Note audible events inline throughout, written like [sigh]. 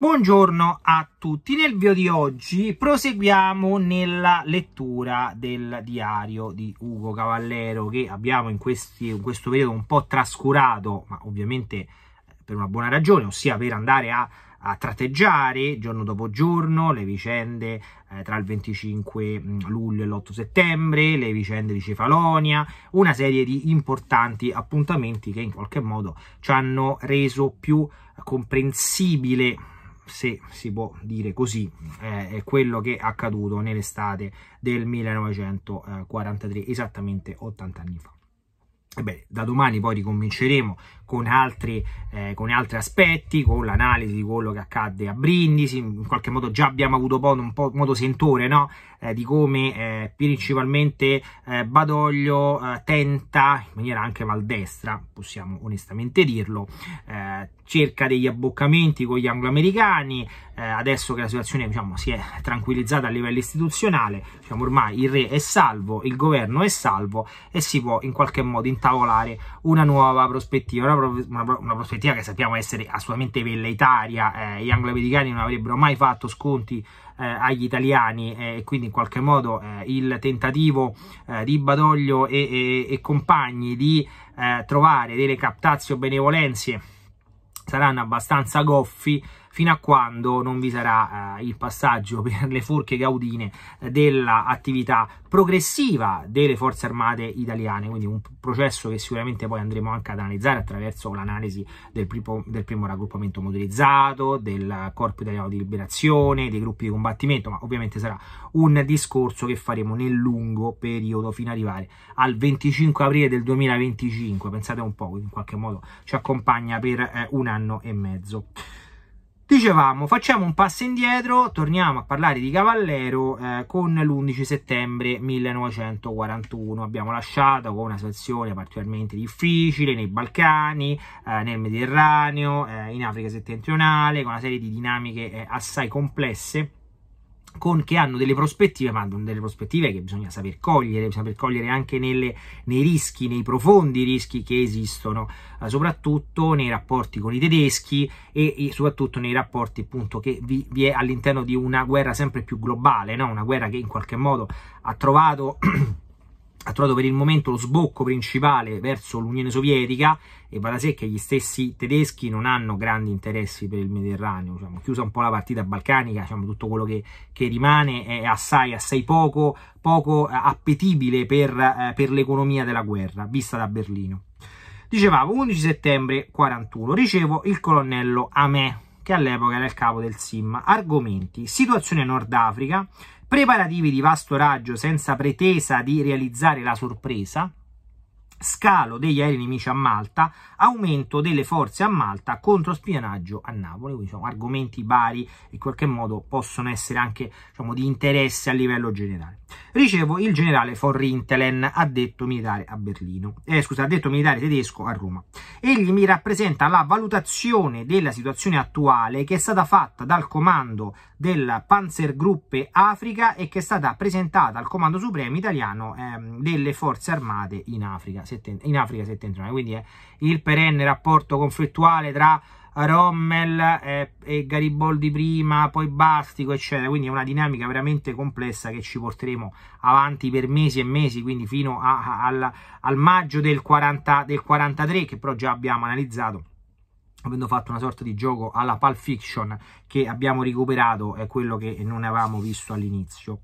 Buongiorno a tutti, nel video di oggi proseguiamo nella lettura del diario di Ugo Cavallero che abbiamo in, questi, in, questo periodo un po' trascurato, ma ovviamente eh, per una buona ragione, ossia per andare a, a tratteggiare giorno dopo giorno le vicende eh, tra il 25 mm, luglio e l'8 settembre, le vicende di Cefalonia, una serie di importanti appuntamenti che in qualche modo ci hanno reso più comprensibile se si può dire così, eh, è quello che è accaduto nell'estate del 1943, esattamente 80 anni fa. Ebbene, da domani poi ricominceremo con altri, eh, con altri aspetti, con l'analisi di quello che accadde a Brindisi, in qualche modo già abbiamo avuto un po' modo sentore no? eh, di come eh, principalmente eh, Badoglio eh, tenta, in maniera anche valdestra, possiamo onestamente dirlo, eh, cerca degli abboccamenti con gli angloamericani, adesso che la situazione diciamo, si è tranquillizzata a livello istituzionale, diciamo, ormai il re è salvo, il governo è salvo e si può in qualche modo intavolare una nuova prospettiva, una una, una, prospettiva che sappiamo essere assolutamente velleitaria, eh, gli anglo-americani non avrebbero mai fatto sconti eh, agli italiani eh, e quindi in qualche modo eh, il tentativo eh, di Badoglio e, e, e compagni di trovare delle captazio benevolenze saranno abbastanza goffi fino a quando non vi sarà eh, il passaggio [laughs] per le forche gaudine dell'attività progressiva delle forze armate italiane, quindi un processo che sicuramente poi andremo anche ad analizzare attraverso l'analisi del, del, primo raggruppamento motorizzato, del corpo italiano di liberazione, dei gruppi di combattimento, ma ovviamente sarà un discorso che faremo nel lungo periodo fino ad arrivare al 25 aprile del 2025, pensate un po', in qualche modo ci accompagna per eh, un anno e mezzo. Dicevamo, facciamo un passo indietro, torniamo a parlare di Cavallero eh, con l'11 settembre 1941. Abbiamo lasciato con una situazione particolarmente difficile nei Balcani, eh, nel Mediterraneo, eh, in Africa settentrionale, con una serie di dinamiche eh, assai complesse con, che hanno delle prospettive, ma delle prospettive che bisogna saper cogliere, saper cogliere anche nelle, nei rischi, nei profondi rischi che esistono, eh, soprattutto nei rapporti con i tedeschi e, e soprattutto nei rapporti appunto che vi, vi, è all'interno di una guerra sempre più globale, no? una guerra che in qualche modo ha trovato ha trovato per il momento lo sbocco principale verso l'Unione Sovietica e va da sé che gli stessi tedeschi non hanno grandi interessi per il Mediterraneo, diciamo, chiusa un po' la partita balcanica, diciamo, tutto quello che, che, rimane è assai, assai poco, poco eh, appetibile per, eh, per l'economia della guerra, vista da Berlino. Dicevamo, 11 settembre 41, ricevo il colonnello Amè, che all'epoca era il capo del SIM. Argomenti: situazione Nord Africa, preparativi di vasto raggio senza pretesa di realizzare la sorpresa, scalo degli aerei nemici a Malta, aumento delle forze a Malta, controspionaggio a Napoli, quindi sono argomenti vari in qualche modo possono essere anche diciamo, di interesse a livello generale. Ricevo il generale von Rintelen, addetto militare a Berlino, eh, scusa, addetto militare tedesco a Roma. Egli mi rappresenta la valutazione della situazione attuale che è stata fatta dal comando del Panzergruppe Africa e che è stata presentata al Comando Supremo Italiano ehm, delle Forze Armate in Africa, settent- in Africa settentrionale. Quindi è eh, il perenne rapporto conflittuale tra Rommel eh, e Garibaldi prima, poi Bastico, eccetera. Quindi è una dinamica veramente complessa che ci porteremo avanti per mesi e mesi, quindi fino a, a, al, al, maggio del, 40, del 43, che però già abbiamo analizzato avendo fatto una sorta di gioco alla Pulp Fiction che abbiamo recuperato è quello che non avevamo visto all'inizio.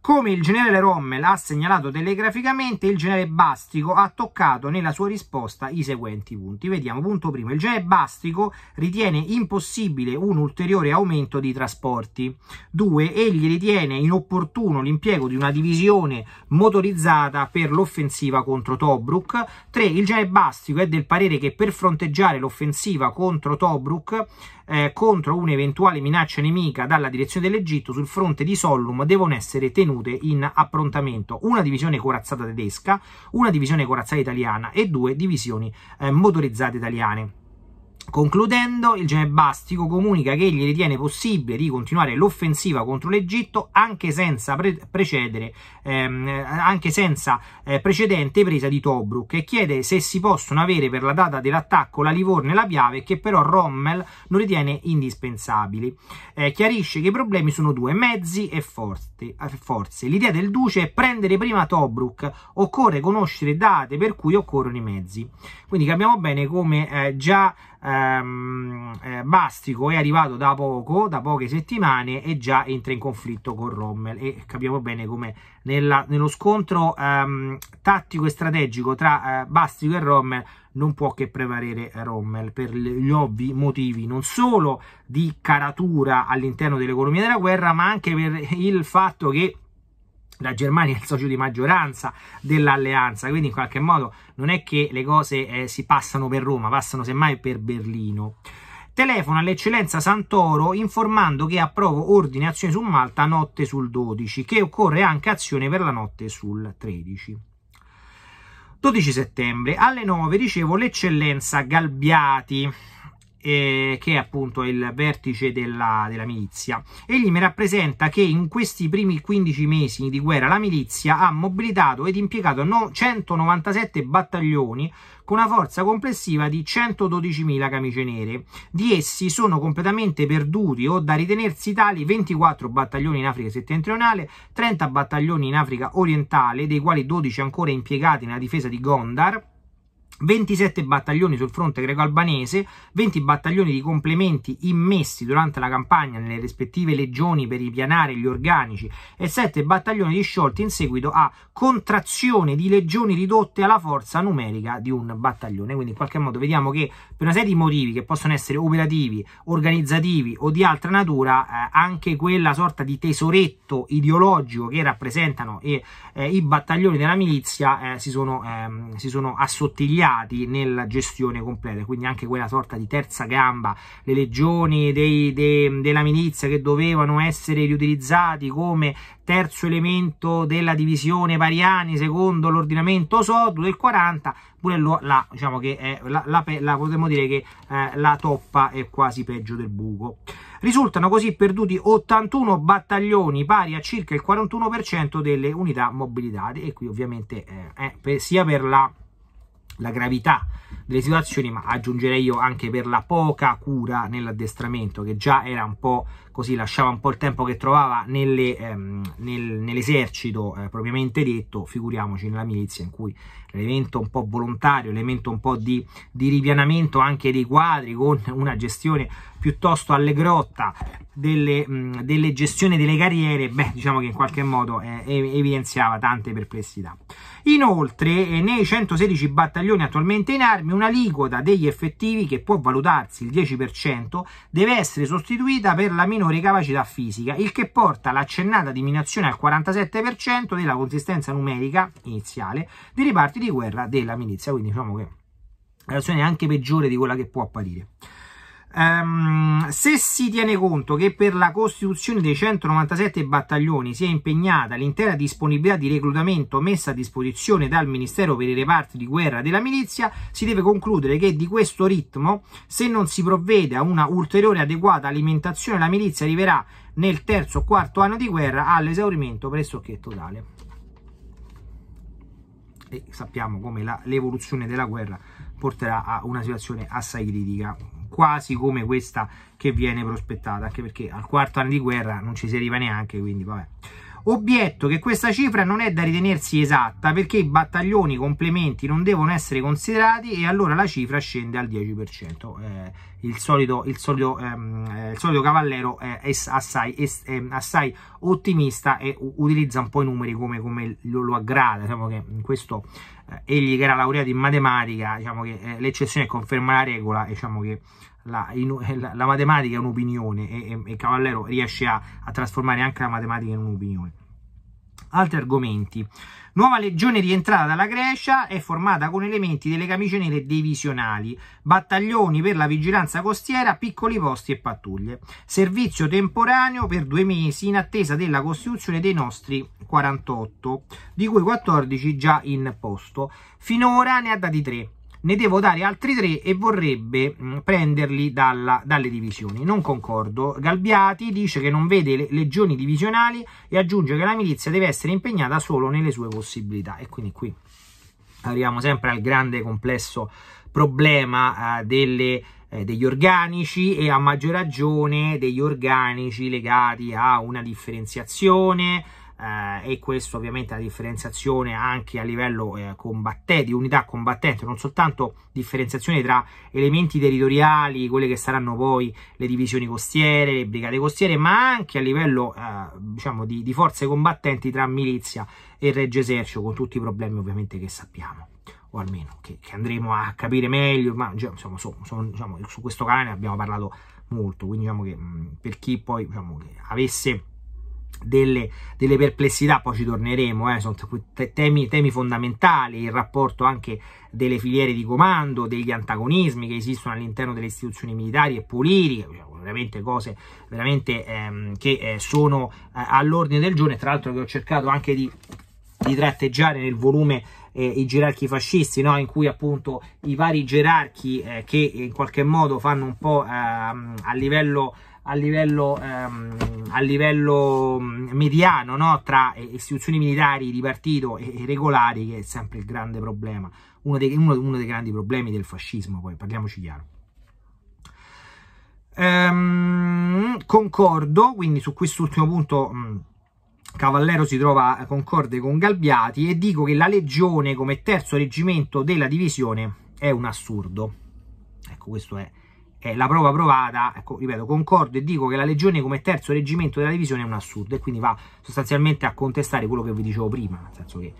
Come il generale Rommel ha segnalato telegraficamente, il generale Bastico ha toccato nella sua risposta i seguenti punti. Vediamo, punto primo, il generale Bastico ritiene impossibile un ulteriore aumento di trasporti. Due, Egli ritiene inopportuno l'impiego di una divisione motorizzata per l'offensiva contro Tobruk. Tre, Il generale Bastico è del parere che per fronteggiare l'offensiva contro Tobruk eh, contro un'eventuale minaccia nemica dalla direzione dell'Egitto sul fronte di Sollum devono essere tenuti mantenute in approntamento una divisione corazzata tedesca, una divisione corazzata italiana e due divisioni eh, motorizzate italiane. Concludendo, il generale Bastico comunica che egli ritiene possibile di continuare l'offensiva contro l'Egitto anche senza, pre- precedere, ehm, anche senza eh, precedente presa di Tobruk e chiede se si possono avere per la data dell'attacco la Livorno e la Piave che però Rommel non ritiene indispensabili. Eh, chiarisce che i problemi sono due, mezzi e forti, eh, forze. L'idea del Duce è prendere prima Tobruk, occorre conoscere date per cui occorrono i mezzi. Quindi capiamo bene come eh, già ehm, eh, Bastico è arrivato da poco, da poche settimane e già entra in conflitto con Rommel e capiamo bene come nella, nello scontro ehm, tattico e strategico tra eh, Bastico e Rommel non può che prevalere Rommel per gli ovvi motivi non solo di caratura all'interno dell'economia della guerra ma anche per il fatto che la Germania è il socio di maggioranza dell'alleanza, quindi in qualche modo non è che le cose eh, si passano per Roma, passano semmai per Berlino. Telefono all'eccellenza Santoro informando che approvo ordine azione su Malta notte sul 12, che occorre anche azione per la notte sul 13. 12 settembre alle 9 ricevo l'eccellenza Galbiati eh, che è appunto il vertice della, della milizia. Egli mi rappresenta che in questi primi 15 mesi di guerra la milizia ha mobilitato ed impiegato no, 197 battaglioni con una forza complessiva di 112.000 camicie nere. Di essi sono completamente perduti o da ritenersi tali 24 battaglioni in Africa settentrionale, 30 battaglioni in Africa orientale, dei quali 12 ancora impiegati nella difesa di Gondar, 27 battaglioni sul fronte greco-albanese, 20 battaglioni di complementi immessi durante la campagna nelle rispettive legioni per ripianare gli organici e 7 battaglioni disciolti in seguito a contrazione di legioni ridotte alla forza numerica di un battaglione. Quindi in qualche modo vediamo che per una serie di motivi che possono essere operativi, organizzativi o di altra natura, eh, anche quella sorta di tesoretto ideologico che rappresentano eh, eh, i battaglioni della milizia eh, si sono, ehm, si sono assottigliati impiegati nella gestione completa, quindi anche quella sorta di terza gamba, le legioni dei, dei, della milizia che dovevano essere riutilizzati come terzo elemento della divisione Pariani secondo l'ordinamento Sodu del 40, pure lo, là diciamo che è, la, la, la, potremmo dire che eh, la toppa è quasi peggio del buco. Risultano così perduti 81 battaglioni pari a circa il 41% delle unità mobilitate e qui ovviamente eh, eh, per, sia per la la gravità delle situazioni, ma aggiungerei io anche per la poca cura nell'addestramento, che già era un po' così, lasciava un po' il tempo che trovava nelle, ehm, nel, nell'esercito eh, propriamente detto, figuriamoci nella milizia in cui elemento un po' volontario, elemento un po' di, di ripianamento anche dei quadri con una gestione piuttosto allegrotta delle, mm, delle gestioni delle carriere, beh, diciamo che in qualche modo eh, evidenziava tante perplessità. Inoltre, eh, nei 116 battaglioni attualmente in armi, un'aliquota degli effettivi che può valutarsi il 10% deve essere sostituita per la minore capacità fisica, il che porta l'accennata diminuzione al 47% della consistenza numerica iniziale dei reparti effetti di guerra della milizia, quindi diciamo che la situazione è anche peggiore di quella che può apparire. Um, se si tiene conto che per la costituzione dei 197 battaglioni si è impegnata l'intera disponibilità di reclutamento messa a disposizione dal Ministero per i reparti di guerra della milizia, si deve concludere che di questo ritmo, se non si provvede a una ulteriore adeguata alimentazione, la milizia arriverà nel terzo o quarto anno di guerra all'esaurimento pressoché totale e sappiamo come l'evoluzione della guerra porterà a una situazione assai critica quasi come questa che viene prospettata anche perché al quarto anno di guerra non ci si arriva neanche quindi vabbè Obietto che questa cifra non è da ritenersi esatta perché i battaglioni complementi non devono essere considerati e allora la cifra scende al 10%. Eh, il, solito, il, solito, ehm, eh, il solito cavallero è assai, è assai, ottimista e utilizza un po' i numeri come, come lo, lo, aggrada. Diciamo che questo, eh, egli che era laureato in matematica, diciamo che eh, l'eccezione conferma la regola, diciamo che la, in, la, la matematica è un'opinione e, e, e Cavallero riesce a, a trasformare anche la matematica in un'opinione. Altri argomenti. Nuova legione rientrata dalla Grecia è formata con elementi delle camicie nere divisionali, battaglioni per la vigilanza costiera, piccoli posti e pattuglie. Servizio temporaneo per due mesi in attesa della costituzione dei nostri 48, di cui 14 già in posto. Finora ne ha dati 3 ne devo dare altri tre e vorrebbe mm, prenderli dalla, dalle divisioni. Non concordo. Galbiati dice che non vede le, legioni divisionali e aggiunge che la milizia deve essere impegnata solo nelle sue possibilità. E quindi qui arriviamo sempre al grande complesso problema eh, delle, eh, degli organici e a maggior ragione degli organici legati a una differenziazione eh, e questo ovviamente la differenziazione anche a livello eh, combattente, di unità combattente, non soltanto differenziazione tra elementi territoriali, quelle che saranno poi le divisioni costiere, le brigate costiere, ma anche a livello eh, diciamo di, di forze combattenti tra milizia e regge esercito, con tutti i problemi ovviamente che sappiamo o almeno che, che, andremo a capire meglio, ma diciamo, su, su, diciamo, su questo canale abbiamo parlato molto, quindi diciamo che mh, mm, per chi poi diciamo, avesse delle, delle, perplessità, poi ci torneremo, eh, sono temi, temi, fondamentali, il rapporto anche delle filiere di comando, degli antagonismi che esistono all'interno delle istituzioni militari e politiche, cioè, veramente cose veramente ehm, che eh, sono eh, all'ordine del giorno e tra l'altro che ho cercato anche di, di tratteggiare nel volume eh, i gerarchi fascisti, no? in cui appunto i vari gerarchi eh, che in qualche modo fanno un po' ehm, a livello a livello, ehm, a livello mediano no? tra istituzioni militari di partito e, regolari, che è sempre il grande problema, uno dei, uno, uno dei grandi problemi del fascismo, poi parliamoci chiaro. Ehm, concordo, quindi su quest'ultimo punto... Mh, Cavallero si trova eh, concorde con Galbiati e dico che la legione come terzo reggimento della divisione è un assurdo. Ecco, questo è eh, la prova provata, ecco, ripeto, concordo e dico che la Legione come terzo reggimento della divisione è un assurdo e quindi va sostanzialmente a contestare quello che vi dicevo prima, nel senso che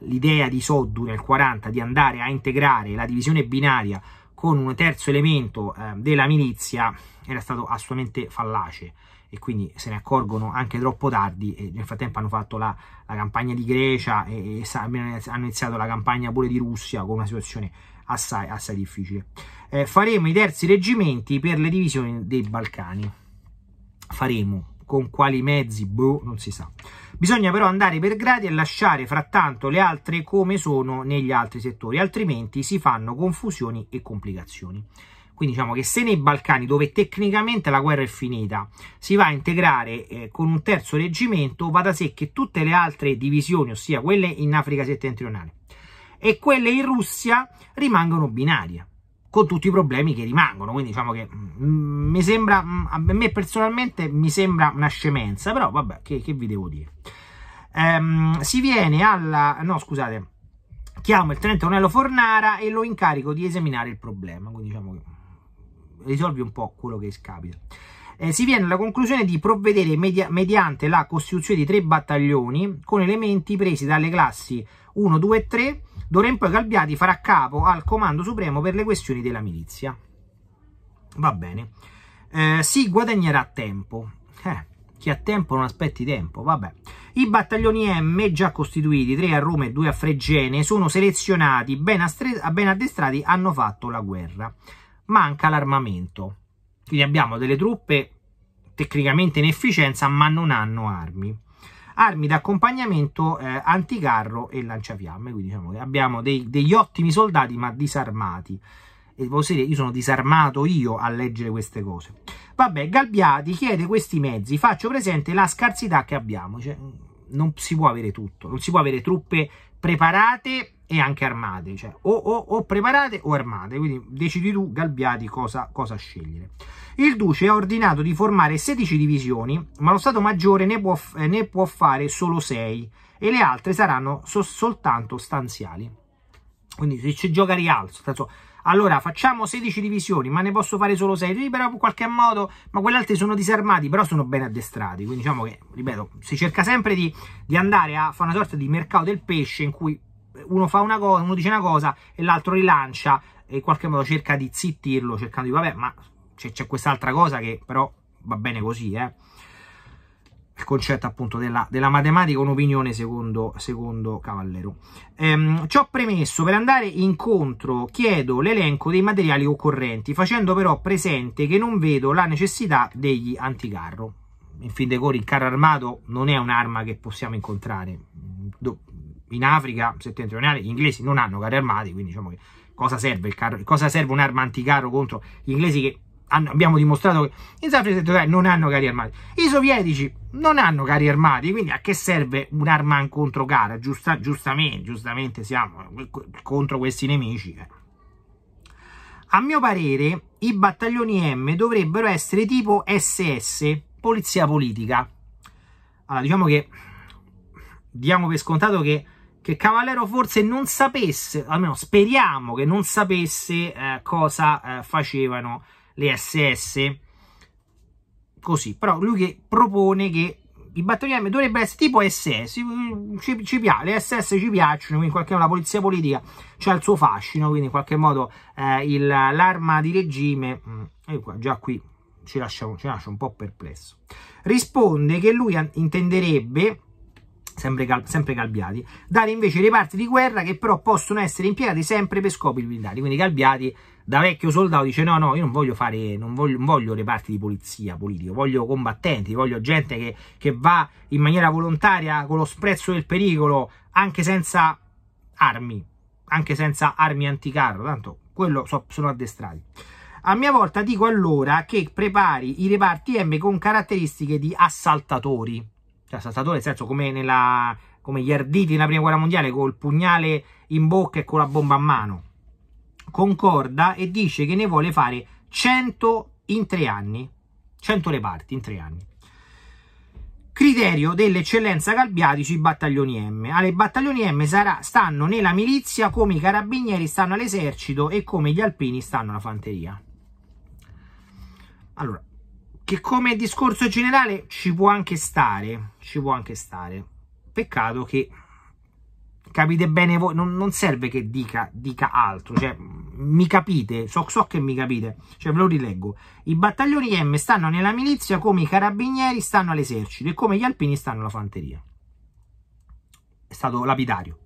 l'idea di Soddu nel 40 di andare a integrare la divisione binaria con un terzo elemento eh, della milizia era stato assolutamente fallace e quindi se ne accorgono anche troppo tardi e nel frattempo hanno fatto la, la campagna di Grecia e, e, hanno iniziato la campagna pure di Russia con una situazione assai, assai difficile. Eh, faremo i terzi reggimenti per le divisioni dei Balcani. Faremo con quali mezzi, boh, non si sa. Bisogna però andare per gradi e lasciare frattanto le altre come sono negli altri settori, altrimenti si fanno confusioni e complicazioni. Quindi diciamo che se nei Balcani, dove tecnicamente la guerra è finita, si va a integrare eh, con un terzo reggimento, va da sé che tutte le altre divisioni, ossia quelle in Africa settentrionale, e quelle in Russia rimangono binarie con tutti i problemi che rimangono. Quindi diciamo che mm, mm, mi sembra, mm, a me personalmente mi sembra una scemenza, però vabbè, che, che vi devo dire. Ehm, si viene alla... no scusate, chiamo il tenente Onello Fornara e lo incarico di esaminare il problema, quindi diciamo che risolvi un po' quello che scapita. Eh, si viene alla conclusione di provvedere media, mediante la costituzione di tre battaglioni con elementi presi dalle classi 1, 2 e 3 D'ora in poi Galbiati farà capo al Comando Supremo per le questioni della milizia. Va bene. Eh, si guadagnerà tempo. Eh, chi ha tempo non aspetti tempo, vabbè. I battaglioni M già costituiti, tre a Roma e due a Fregene, sono selezionati, ben, ben addestrati, hanno fatto la guerra. Manca l'armamento. Quindi abbiamo delle truppe tecnicamente in efficienza, ma non hanno armi armi d'accompagnamento eh, anticarro e lanciafiamme, quindi diciamo che abbiamo dei, degli ottimi soldati ma disarmati. E voi dire, io sono disarmato io a leggere queste cose. Vabbè, Galbiati chiede questi mezzi, faccio presente la scarsità che abbiamo, cioè, non si può avere tutto, non si può avere truppe preparate e anche armate, cioè o, o, o preparate o armate, quindi decidi tu Galbiati cosa, cosa scegliere. Il duce ha ordinato di formare 16 divisioni, ma lo Stato Maggiore ne può, eh, ne può fare solo 6 e le altre saranno so soltanto stanziali. Quindi se ci gioca rialzo, allora facciamo 16 divisioni, ma ne posso fare solo 6. Libera in qualche modo, ma quelli altri sono disarmati, però sono ben addestrati. Quindi diciamo che, ripeto, si cerca sempre di, di andare a fare una sorta di mercato del pesce in cui uno fa una cosa, uno dice una cosa e l'altro rilancia e in qualche modo cerca di zittirlo, cercando di vabbè, ma c'è, quest'altra cosa che però va bene così, eh il concetto appunto della, della matematica, un'opinione secondo, secondo Cavallero. Ehm, ciò premesso, per andare incontro chiedo l'elenco dei materiali occorrenti, facendo però presente che non vedo la necessità degli anticarro. In fin dei cori il carro armato non è un'arma che possiamo incontrare. In Africa settentrionale gli inglesi non hanno carri armati, quindi diciamo che cosa serve, il carro, cosa serve un'arma anticarro contro gli inglesi che hanno, abbiamo dimostrato che i Zafri non hanno carri armati. I sovietici non hanno carri armati, quindi a che serve un'arma in controcara? Giusta, giustamente, giustamente siamo eh, contro questi nemici. Eh. A mio parere, i battaglioni M dovrebbero essere tipo SS, polizia politica. Allora, diciamo che diamo per scontato che, che Cavallero forse non sapesse, almeno speriamo che non sapesse eh, cosa eh, facevano le SS, così. Però lui che propone che i battaglioni dovrebbero essere tipo SS, ci, ci piace, le SS ci piacciono, quindi in qualche modo la polizia politica c'ha il suo fascino, quindi in qualche modo eh, l'arma di regime, eh, già qui ci lascia, ci lascia un po' perplesso. Risponde che lui intenderebbe sempre, cal sempre calbiati, dare invece reparti di guerra che però possono essere impiegati sempre per scopi militari, quindi calbiati da vecchio soldato dice no no io non voglio fare non voglio, non voglio reparti di polizia politico voglio combattenti voglio gente che, che, va in maniera volontaria con lo sprezzo del pericolo anche senza armi anche senza armi anticarro tanto quello so, sono addestrati a mia volta dico allora che prepari i reparti M con caratteristiche di assaltatori cioè, è nel senso come, nella, come gli arditi nella prima guerra mondiale col pugnale in bocca e con la bomba a mano. Concorda e dice che ne vuole fare 100 in tre anni. 100 reparti in tre anni. Criterio dell'eccellenza Calbiati sui battaglioni M. Alle battaglioni M sarà, stanno nella milizia come i carabinieri stanno all'esercito e come gli alpini stanno alla fanteria. Allora, che come discorso generale ci può anche stare, ci può anche stare. Peccato che capite bene voi, non, non serve che dica, dica, altro, cioè mi capite, so, so che mi capite, cioè ve lo rileggo. I battaglioni M stanno nella milizia come i carabinieri stanno all'esercito e come gli alpini stanno alla fanteria. È stato lapidario.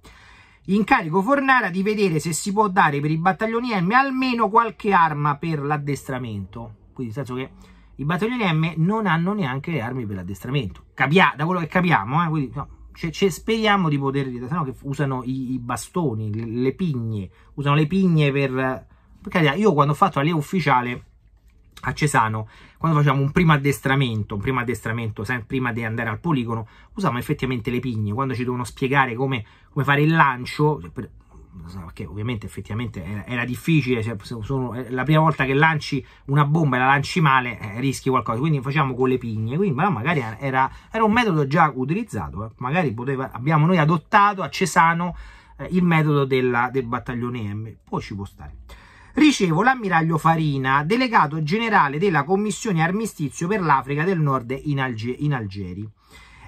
Incarico Fornara di vedere se si può dare per i battaglioni M almeno qualche arma per l'addestramento. Quindi nel senso che i battaglioni M non hanno neanche le armi per l'addestramento. da quello che capiamo, eh, quindi, no, c- c- speriamo di poter dire no, che usano i-, i bastoni, le-, le pigne, usano le pigne per... Perché io quando ho fatto la leva ufficiale a Cesano, quando facciamo un primo addestramento, un primo addestramento sempre prima di andare al poligono, usavamo effettivamente le pigne, quando ci devono spiegare come, come fare il lancio, per, che ovviamente effettivamente era, era difficile, cioè, sono, eh, la prima volta che lanci una bomba e la lanci male eh, rischi qualcosa, quindi facciamo con le pigne, quindi ma magari era, era, un metodo già utilizzato, eh. magari poteva, abbiamo noi adottato a Cesano eh, il metodo della, del battaglione M, poi ci può stare. Ricevo l'ammiraglio Farina, delegato generale della Commissione Armistizio per l'Africa del Nord in, Alge in Algeri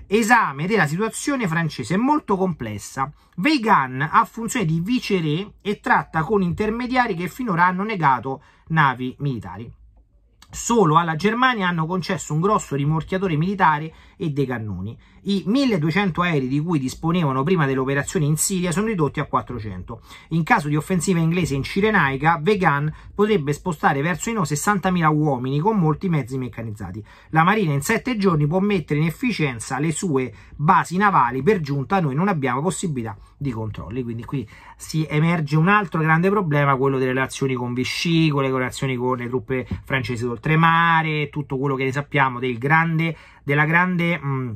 esame della situazione francese, è molto complessa. Vegan ha funzione di viceré e tratta con intermediari che finora hanno negato navi militari. Solo alla Germania hanno concesso un grosso rimorchiatore militare e dei cannoni i 1200 aerei di cui disponevano prima dell'operazione in Siria sono ridotti a 400. In caso di offensiva inglese in Cirenaica, Vegan potrebbe spostare verso Inò 60.000 uomini con molti mezzi meccanizzati. La Marina in 7 giorni può mettere in efficienza le sue basi navali, per giunta noi non abbiamo possibilità di controlli, quindi qui si emerge un altro grande problema, quello delle relazioni con Vichy, con le relazioni con le truppe francesi d'oltremare, tutto quello che ne sappiamo del grande, della grande... Mh, mm,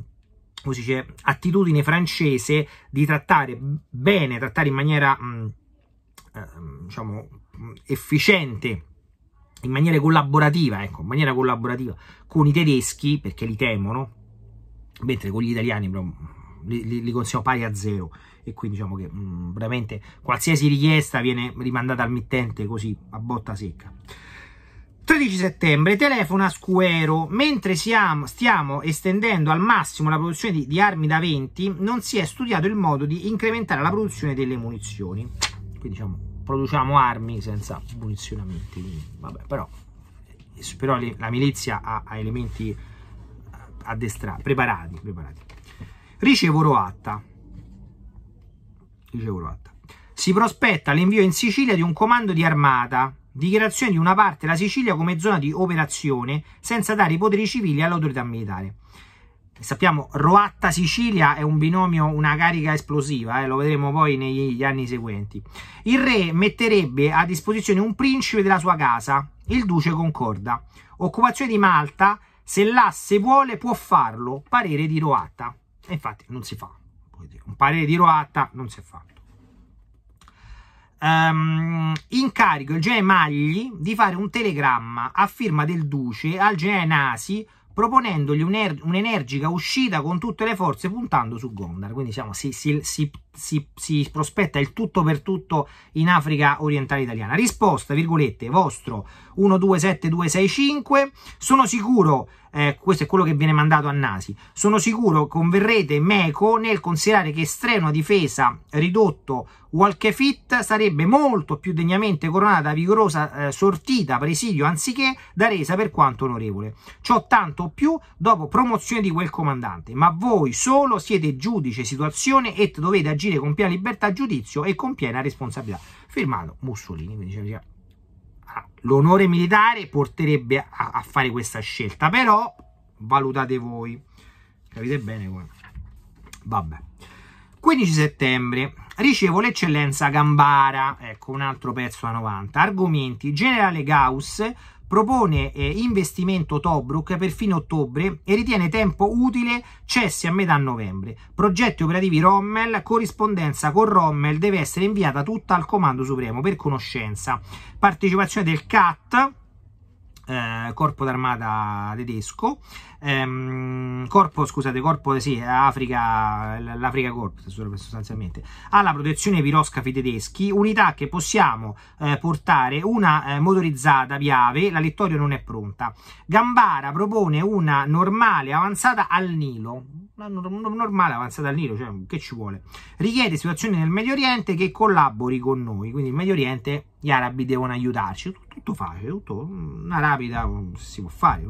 come si dice, attitudine francese di trattare bene, trattare in maniera, mh, mm, ehm, diciamo, mm, efficiente, in maniera collaborativa, ecco, in maniera collaborativa con i tedeschi, perché li temono, mentre con gli italiani mm, li, li, li considero pari a zero e quindi diciamo che mh, veramente qualsiasi richiesta viene rimandata al mittente così a botta secca. 13 settembre telefona Scuero Mentre siamo, stiamo estendendo al massimo la produzione di, di, armi da 20, non si è studiato il modo di incrementare la produzione delle munizioni. Quindi diciamo, produciamo armi senza munizionamenti. vabbè, però, eh, però le, la milizia ha, ha elementi eh, addestrati, preparati, preparati. Ricevo Roatta. Ricevo Roatta. Si prospetta l'invio in Sicilia di un comando di armata Dichiarazione di una parte della Sicilia come zona di operazione senza dare i poteri civili all'autorità militare. Sappiamo, Roatta Sicilia è un binomio, una carica esplosiva, eh, lo vedremo poi negli anni seguenti. Il re metterebbe a disposizione un principe della sua casa, il duce concorda. Occupazione di Malta, se l'asse vuole può farlo, parere di Roatta. E infatti non si fa, un parere di Roatta non si fa um, incarico il GE Magli di fare un telegramma a firma del Duce al GE Nasi proponendogli er-, un'energica uscita con tutte le forze puntando su Gondar. Quindi diciamo, si, si, si, si, prospetta il tutto per tutto in Africa orientale italiana. Risposta, virgolette, vostro 127265. Sono sicuro eh, questo è quello che viene mandato a Nasi. Sono sicuro che converrete meco nel considerare che Streno a difesa ridotto qualche fit sarebbe molto più degnamente coronata da vigorosa eh, sortita presidio anziché da resa per quanto onorevole. Ciò tanto più dopo promozione di quel comandante, ma voi solo siete giudice situazione e dovete agire con piena libertà giudizio e con piena responsabilità. Firmato Mussolini, quindi cioè, l'onore militare porterebbe a, a, fare questa scelta, però valutate voi, capite bene come? Vabbè. 15 settembre, ricevo l'eccellenza Gambara, ecco un altro pezzo a 90, argomenti, generale Gauss, propone eh, investimento Tobruk per fine ottobre e ritiene tempo utile cessi a metà novembre. Progetti operativi Rommel, corrispondenza con Rommel deve essere inviata tutta al Comando Supremo per conoscenza. Partecipazione del CAT, eh, Corpo d'Armata tedesco, ehm, corpo, scusate, corpo, sì, Africa, l'Africa Corp sostanzialmente, alla protezione piroscafi tedeschi, unità che possiamo eh, portare una eh, motorizzata Piave, la Littorio non è pronta. Gambara propone una normale avanzata al Nilo, una normale avanzata al Nilo, cioè che ci vuole. Richiede situazioni nel Medio Oriente che collabori con noi, quindi il Medio Oriente, gli arabi devono aiutarci, tutto facile, tutto mm, una rapida, mm, si può fare.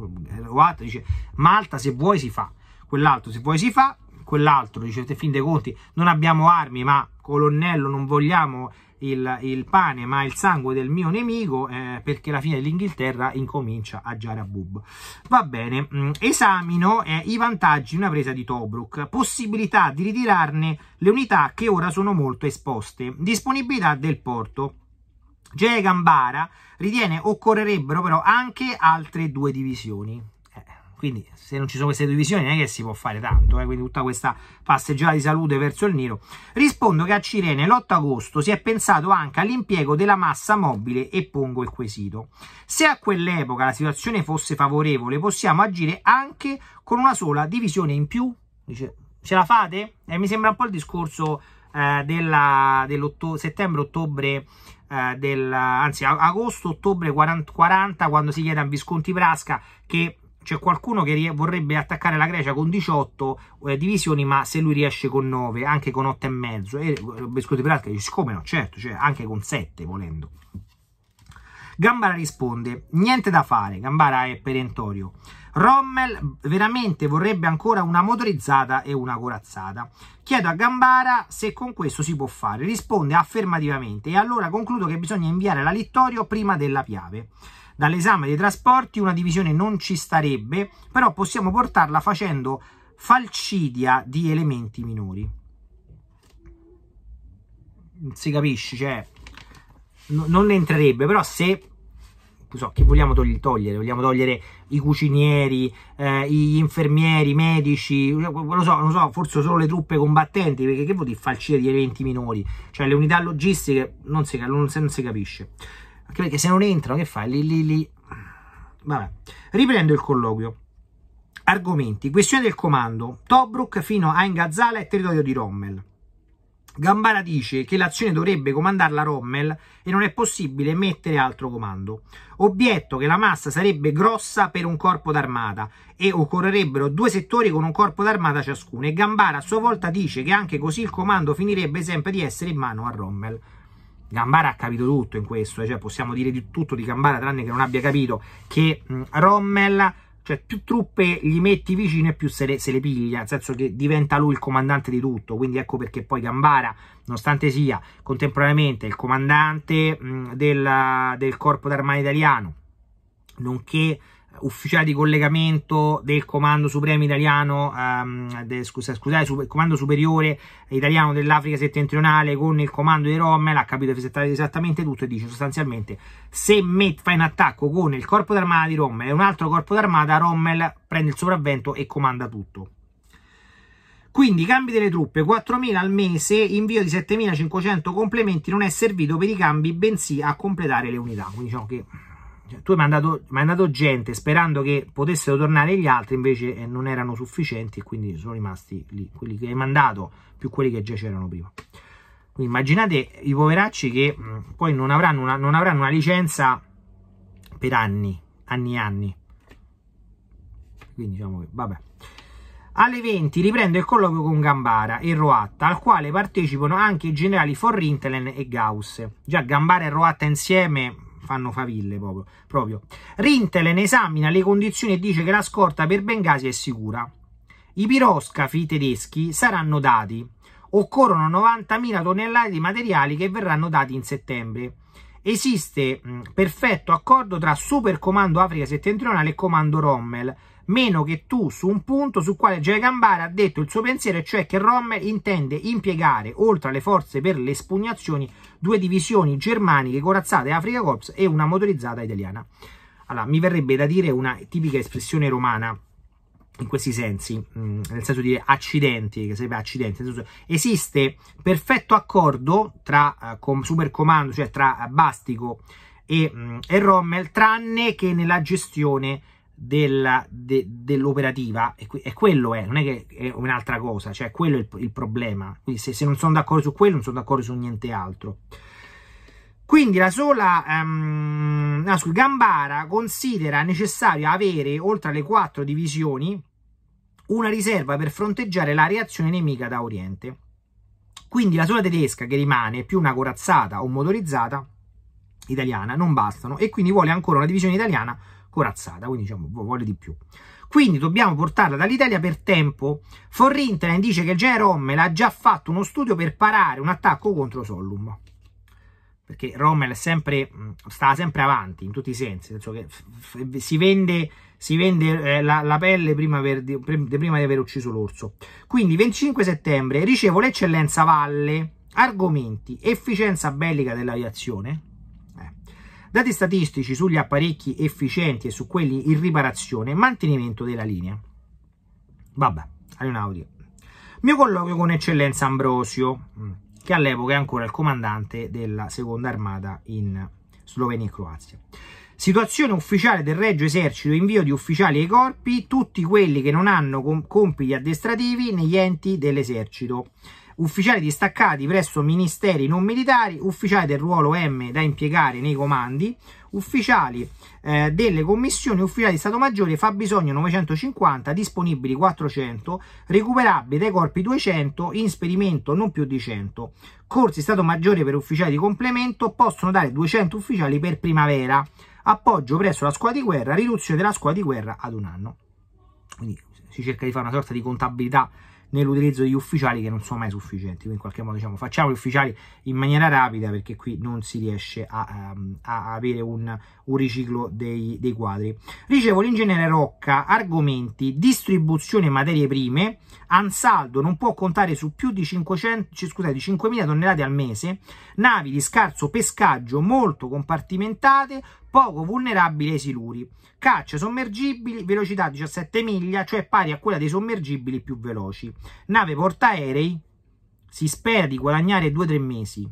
Oat dice, Malta se vuoi si fa, quell'altro se vuoi si fa, quell'altro dice fin dei conti non abbiamo armi ma colonnello non vogliamo il, il pane ma il sangue del mio nemico eh, perché la fine dell'Inghilterra incomincia a Jarabub va bene mm, esamino eh, i vantaggi di una presa di Tobruk possibilità di ritirarne le unità che ora sono molto esposte disponibilità del porto Gea Gambara ritiene occorrerebbero però anche altre due divisioni quindi se non ci sono queste divisioni non è che si può fare tanto, eh? quindi tutta questa passeggiata di salute verso il nero. Rispondo che a Cirene l'8 agosto si è pensato anche all'impiego della massa mobile e pongo il quesito. Se a quell'epoca la situazione fosse favorevole possiamo agire anche con una sola divisione in più? Dice, ce la fate? Eh, mi sembra un po' il discorso eh, dell'ottobre, settembre-ottobre eh, del, anzi agosto-ottobre 40, 40, quando si chiede a Visconti Prasca che c'è qualcuno che vorrebbe attaccare la Grecia con 18 eh, divisioni, ma se lui riesce con 9, anche con 8 e mezzo, e Biscotti eh, Pirata dice, come no, certo, cioè, anche con 7 volendo. Gambara risponde, niente da fare, Gambara è perentorio. Rommel veramente vorrebbe ancora una motorizzata e una corazzata. Chiedo a Gambara se con questo si può fare. Risponde affermativamente e allora concludo che bisogna inviare la Littorio prima della Piave. Dall'esame dei trasporti una divisione non ci starebbe, però possiamo portarla facendo falcidia di elementi minori. Non si capisce, cioè no, non ne entrerebbe, però se so, chi vogliamo togli togliere? Vogliamo togliere i cucinieri, eh, gli infermieri, i medici, cioè, lo so, non so, forse solo le truppe combattenti, perché che vuol dire falcire di eventi minori? Cioè le unità logistiche non si, non si, non si capisce. Anche perché se non entrano, che fai? Lì, lì, lì. Vabbè. Riprendo il colloquio. Argomenti. Questione del comando. Tobruk fino a Ingazzala è territorio di Rommel. Gambara dice che l'azione dovrebbe comandarla Rommel e non è possibile mettere altro comando. Obietto che la massa sarebbe grossa per un corpo d'armata e occorrerebbero due settori con un corpo d'armata ciascuno e Gambara a sua volta dice che anche così il comando finirebbe sempre di essere in mano a Rommel. Gambara ha capito tutto in questo, eh, cioè possiamo dire di tutto di Gambara tranne che non abbia capito che mm, Rommel cioè più truppe gli metti vicino e più se le, se le, piglia, nel senso che diventa lui il comandante di tutto, quindi ecco perché poi Gambara, nonostante sia contemporaneamente il comandante mh, mm, del, del corpo d'armata italiano, nonché ufficiale di collegamento del Comando Supremo Italiano, ehm, de, scusa, scusate, super, Comando Superiore Italiano dell'Africa Settentrionale con il Comando di Rommel, ha capito esattamente tutto e dice sostanzialmente se Met fa in attacco con il Corpo d'Armata di Rommel e un altro Corpo d'Armata, Rommel prende il sopravvento e comanda tutto. Quindi cambi delle truppe, 4.000 al mese, invio di 7.500 complementi non è servito per i cambi, bensì a completare le unità. Quindi diciamo che tu hai mandato, mandato, gente sperando che potessero tornare gli altri, invece eh, non erano sufficienti e quindi sono rimasti lì, quelli che hai mandato, più quelli che già c'erano prima. Quindi immaginate i poveracci che mm, poi non avranno, una, non avranno una licenza per anni, anni e anni. Quindi diciamo che, vabbè. Alle 20 riprende il colloquio con Gambara e Roatta, al quale partecipano anche i generali Forrintelen e Gauss. Già Gambara e Roatta insieme fanno faville proprio, proprio. Rintel ne esamina le condizioni e dice che la scorta per Bengasi è sicura. I piroscafi tedeschi saranno dati. Occorrono 90.000 tonnellate di materiali che verranno dati in settembre. Esiste mh, perfetto accordo tra Supercomando Africa Settentrionale e Comando Rommel meno che tu su un punto su quale Jerry Gambara ha detto il suo pensiero, cioè che Rommel intende impiegare, oltre alle forze per le spugnazioni, due divisioni germaniche, corazzate Africa Corps e una motorizzata italiana. Allora, mi verrebbe da dire una tipica espressione romana in questi sensi, mm, nel senso di accidenti, che sarebbe accidenti, senso, esiste perfetto accordo tra uh, supercomando, cioè tra Bastico e, mh, mm, e Rommel, tranne che nella gestione della, de, dell'operativa e, e, quello è, non è che è un'altra cosa, cioè quello è il, il problema. Quindi se, se, non sono d'accordo su quello, non sono d'accordo su niente altro. Quindi la sola um, no, sul Gambara considera necessario avere, oltre alle quattro divisioni, una riserva per fronteggiare la reazione nemica da Oriente. Quindi la sola tedesca che rimane, più una corazzata o motorizzata italiana, non bastano e quindi vuole ancora una divisione italiana corazzata, quindi diciamo vuole di più. Quindi dobbiamo portarla dall'Italia per tempo. Forrintelen dice che Genere Rommel ha già fatto uno studio per parare un attacco contro Sollum. Perché Rommel è sempre, mm, sta sempre avanti in tutti i sensi, si vende, si vende eh, la, la, pelle prima, per, prima di aver ucciso l'orso. Quindi 25 settembre ricevo l'eccellenza Valle, argomenti, efficienza bellica dell'aviazione, Dati statistici sugli apparecchi efficienti e su quelli in riparazione e mantenimento della linea. Vabbè, hai un audio. Mio colloquio con Eccellenza Ambrosio, mm, che all'epoca è ancora il comandante della seconda armata in Slovenia e Croazia. Situazione ufficiale del Regio Esercito, invio di ufficiali ai corpi, tutti quelli che non hanno compiti addestrativi negli enti dell'esercito ufficiali distaccati presso ministeri non militari, ufficiali del ruolo M da impiegare nei comandi, ufficiali eh, delle commissioni, ufficiali di Stato Maggiore, fabbisogno 950, disponibili 400, recuperabili dai corpi 200, in sperimento non più di 100. Corsi Stato Maggiore per ufficiali di complemento possono dare 200 ufficiali per primavera, appoggio presso la scuola di guerra, riduzione della scuola di guerra ad un anno. Quindi si cerca di fare una sorta di contabilità nell'utilizzo degli ufficiali che non sono mai sufficienti. Quindi in qualche modo diciamo facciamo gli ufficiali in maniera rapida perché qui non si riesce a, ehm, a avere un, un riciclo dei, dei, quadri. Ricevo l'ingegnere Rocca, argomenti, distribuzione materie prime, Ansaldo non può contare su più di, 500, scusate, di 5.000 tonnellate al mese, navi di scarso pescaggio molto compartimentate, poco vulnerabile ai siluri. Caccia sommergibili, velocità 17 miglia, cioè pari a quella dei sommergibili più veloci. Nave portaerei, si spera di guadagnare 2-3 mesi.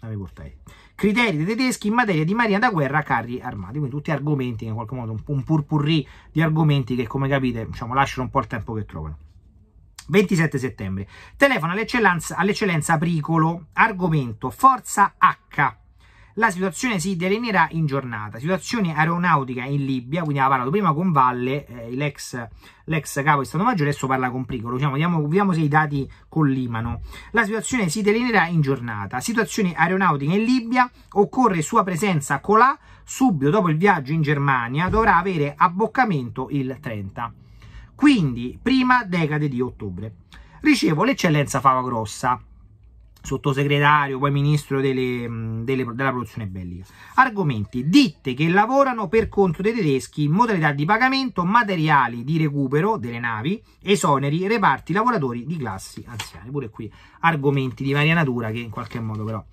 Nave portaerei. Criteri tedeschi in materia di marina da guerra, carri armati. Quindi tutti argomenti, in qualche modo, un purpurri di argomenti che, come capite, diciamo, lasciano un po' il tempo che trovano. 27 settembre. Telefono all'eccellenza, all'eccellenza Apricolo, argomento Forza H la situazione si delineerà in giornata. Situazione aeronautica in Libia, quindi aveva parlato prima con Valle, eh, l'ex, l'ex, capo di Stato Maggiore, adesso parla con Pricolo. Diciamo, vediamo, vediamo se i dati collimano. La situazione si delineerà in giornata. Situazione aeronautica in Libia, occorre sua presenza colà subito dopo il viaggio in Germania, dovrà avere abboccamento il 30. Quindi, prima decade di ottobre. Ricevo l'eccellenza Fava Grossa sottosegretario, poi ministro delle, delle, della produzione bellica. Argomenti, ditte che lavorano per conto dei tedeschi, modalità di pagamento, materiali di recupero delle navi, esoneri, reparti lavoratori di classi anziane. Pure qui argomenti di varia natura che in qualche modo però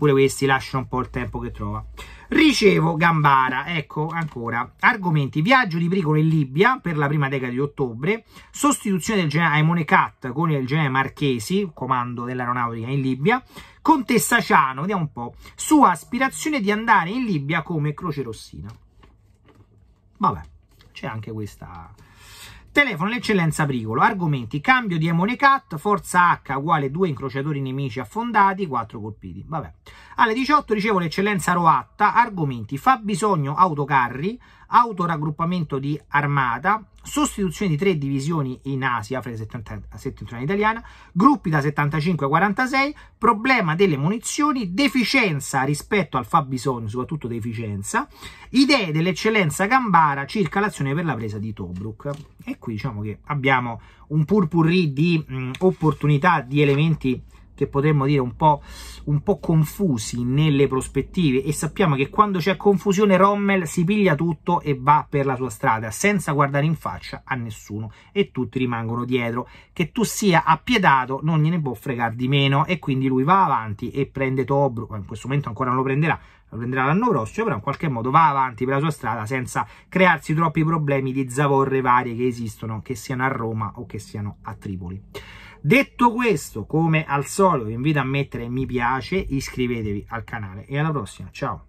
pure questi lasciano un po' il tempo che trova. Ricevo Gambara, ecco ancora. Argomenti: viaggio di pericolo in Libia per la prima decade di ottobre, sostituzione del generale Aimone Cat con il generale Marchesi, comando dell'aeronautica in Libia. Contessa Ciano, vediamo un po', sua aspirazione di andare in Libia come croce rossina. Vabbè, c'è anche questa Telefono l'eccellenza Bricolo, argomenti, cambio di Emone Cat, forza H uguale due incrociatori nemici affondati, quattro colpiti, vabbè. Alle 18 ricevo l'eccellenza Roatta, argomenti, fabbisogno autocarri, autoraggruppamento di armata, sostituzione di tre divisioni in Asia, fra settentrionale italiana, gruppi da 75 a 46, problema delle munizioni, deficienza rispetto al fabbisogno, soprattutto deficienza, idee dell'eccellenza Gambara circa l'azione per la presa di Tobruk. E qui diciamo che abbiamo un purpurri di mh, opportunità, di elementi che potremmo dire un po', un po', confusi nelle prospettive e sappiamo che quando c'è confusione Rommel si piglia tutto e va per la sua strada senza guardare in faccia a nessuno e tutti rimangono dietro. Che tu sia appiedato non gliene può fregare di meno e quindi lui va avanti e prende Tobruk, in questo momento ancora non lo prenderà, lo prenderà l'anno prossimo, però in qualche modo va avanti per la sua strada senza crearsi troppi problemi di zavorre varie che esistono, che siano a Roma o che siano a Tripoli. Detto questo, come al solito, vi invito a mettere mi piace, iscrivetevi al canale e alla prossima. Ciao!